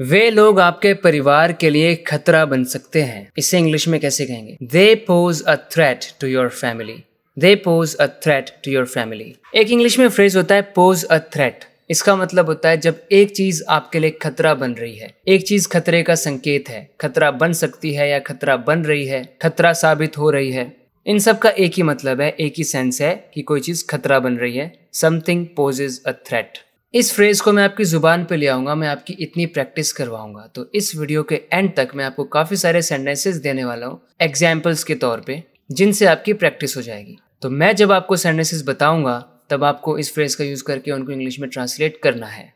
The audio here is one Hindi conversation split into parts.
वे लोग आपके परिवार के लिए खतरा बन सकते हैं इसे इंग्लिश में कैसे कहेंगे they pose a threat to your family they pose a threat to your family एक इंग्लिश में फ्रेज होता है पोज अ थ्रेट इसका मतलब होता है जब एक चीज आपके लिए खतरा बन रही है एक चीज खतरे का संकेत है खतरा बन सकती है या खतरा बन रही है खतरा साबित हो रही है इन सब का एक ही मतलब है एक ही सेंस है कि कोई चीज खतरा बन रही है समथिंग पोजेज अ थ्रेट इस फ्रेज़ को मैं आपकी ज़ुबान पे ले आऊंगा मैं आपकी इतनी प्रैक्टिस करवाऊंगा तो इस वीडियो के एंड तक मैं आपको काफ़ी सारे सेंटेंसेस देने वाला हूँ एग्जाम्पल्स के तौर पे जिनसे आपकी प्रैक्टिस हो जाएगी तो मैं जब आपको सेंटेंसेस बताऊंगा तब आपको इस फ्रेज़ का यूज़ करके उनको इंग्लिश में ट्रांसलेट करना है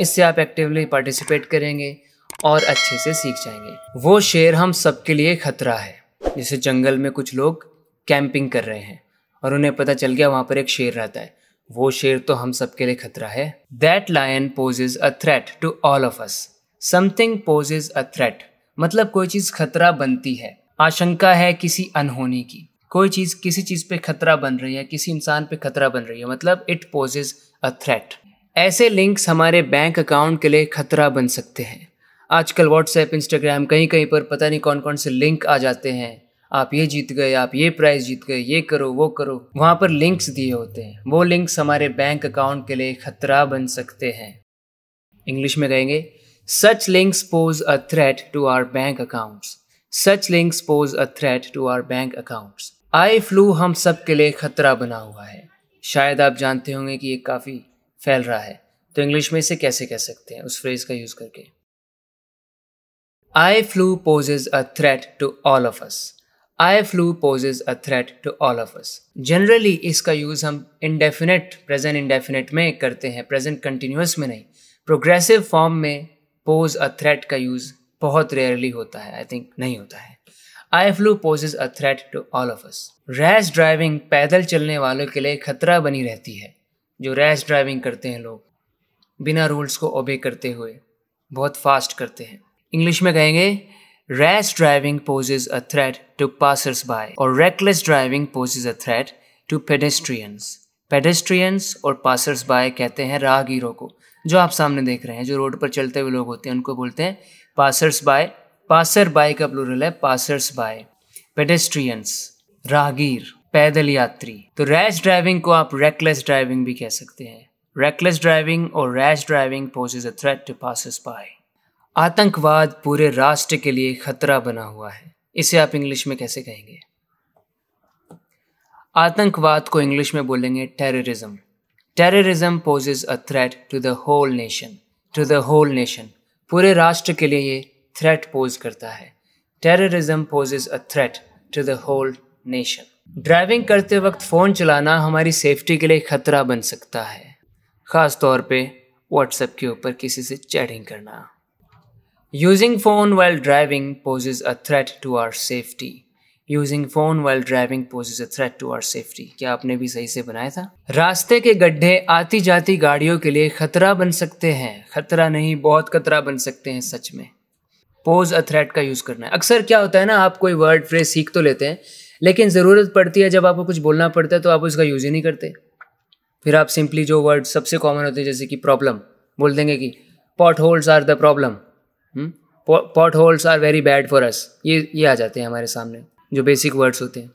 इससे आप एक्टिवली पार्टिसिपेट करेंगे और अच्छे से सीख जाएंगे वो शेर हम सबके लिए खतरा है जैसे जंगल में कुछ लोग कैंपिंग कर रहे हैं और उन्हें पता चल गया वहाँ पर एक शेर रहता है वो शेर तो हम सबके लिए खतरा है that lion poses a threat to all of us something poses a threat मतलब कोई चीज़ खतरा बनती है आशंका है किसी अनहोनी की कोई चीज़ किसी चीज़ पे खतरा बन रही है किसी इंसान पे खतरा बन रही है मतलब इट पोजेज अ थ्रेट ऐसे लिंक्स हमारे बैंक अकाउंट के लिए खतरा बन सकते हैं आजकल व्हाट्सएप इंस्टाग्राम कहीं कहीं पर पता नहीं कौन कौन से लिंक आ जाते हैं आप ये जीत गए आप ये प्राइज जीत गए ये करो वो करो वहाँ पर लिंक्स दिए होते हैं वो लिंक्स हमारे बैंक अकाउंट के लिए खतरा बन सकते हैं इंग्लिश में कहेंगे such links pose a threat to our bank accounts such links pose a threat to our bank accounts eye flu हम सब के लिए खतरा बना हुआ है शायद आप जानते होंगे कि ये काफ़ी फैल रहा है तो इंग्लिश में इसे कैसे कह सकते हैं उस फ्रेज का यूज़ करके eye flu poses a threat to all of us eye flu poses a threat to all of us generally इसका यूज़ हम इनडेफिनेट प्रेजेंट इंडेफिनेट में करते हैं प्रेजेंट कंटिन्यूस में नहीं प्रोग्रेसिव फॉर्म में पोज अ थ्रेट का यूज़ बहुत रेयरली होता है आई थिंक नहीं होता है eye flu poses a threat to all of us rash driving पैदल चलने वालों के लिए खतरा बनी रहती है जो रैश ड्राइविंग करते हैं लोग बिना रूल्स को ओबे करते हुए बहुत फास्ट करते हैं इंग्लिश में कहेंगे Rash driving poses a threat to passersby, or reckless driving poses a threat to pedestrians. Pedestrians और पासर्स बाय कहते हैं राहगीरों को जो आप सामने देख रहे हैं जो रोड पर चलते हुए लोग होते हैं उनको बोलते हैं पासर्स बाय पासर बाय का प्लूरल है पासर्स बाय पेडेस्ट्रियंस राहगीर पैदल यात्री तो रैश ड्राइविंग को आप रेकलेस ड्राइविंग भी कह सकते हैं रेकलेस ड्राइविंग और rash driving poses a threat to passers by आतंकवाद पूरे राष्ट्र के लिए खतरा बना हुआ है इसे आप इंग्लिश में कैसे कहेंगे आतंकवाद को इंग्लिश में बोलेंगे terrorism terrorism poses a threat to the whole nation to the whole nation पूरे राष्ट्र के लिए ये थ्रेट पोज करता है terrorism poses a threat to the whole nation driving करते वक्त फ़ोन चलाना हमारी सेफ्टी के लिए खतरा बन सकता है ख़ास तौर पे व्हाट्सएप के ऊपर किसी से चैटिंग करना Using phone while driving poses a threat to our safety. Using phone while driving poses a threat to our safety. क्या आपने भी सही से बनाया था रास्ते के गड्ढे आती जाती गाड़ियों के लिए खतरा बन सकते हैं खतरा नहीं बहुत खतरा बन सकते हैं सच में पोज अ थ्रेट का यूज़ करना है अक्सर क्या होता है ना आप कोई वर्ड फ्रेज सीख तो लेते हैं लेकिन ज़रूरत पड़ती है जब आपको कुछ बोलना पड़ता है तो आप उसका यूज़ ही नहीं करते फिर आप सिंपली जो वर्ड सबसे कॉमन होते हैं जैसे कि प्रॉब्लम बोल देंगे कि potholes are the problem potholes are very bad for us ये ये आ जाते हैं हमारे सामने जो बेसिक वर्ड्स होते हैं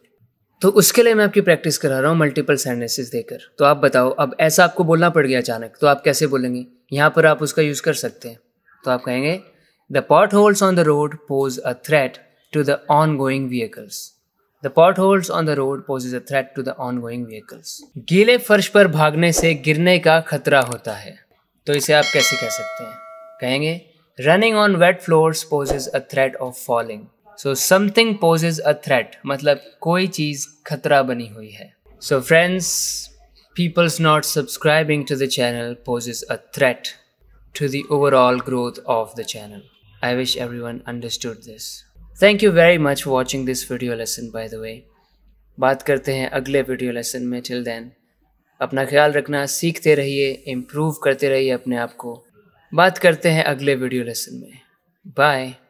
तो उसके लिए मैं आपकी प्रैक्टिस करा रहा हूँ मल्टीपल सेंटेंसेस देकर तो आप बताओ अब ऐसा आपको बोलना पड़ गया अचानक तो आप कैसे बोलेंगे यहाँ पर आप उसका यूज़ कर सकते हैं तो आप कहेंगे the potholes on the road pose a threat to the ongoing vehicles the potholes on the road pose a threat to the ongoing vehicles गीले फर्श पर भागने से गिरने का खतरा होता है तो इसे आप कैसे कह सकते हैं कहेंगे Running on wet floors poses a threat of falling. So something poses a threat. Matlab koi cheez khatra bani hui hai. So friends, people's not subscribing to the channel poses a threat to the overall growth of the channel. I wish everyone understood this. Thank you very much for watching this video lesson by the way. Baat karte hain agle video lesson mein till then. Apna khayal rakhna, seekhte rahiye, improve karte rahiye apne aap ko. बात करते हैं अगले वीडियो लेसन में बाय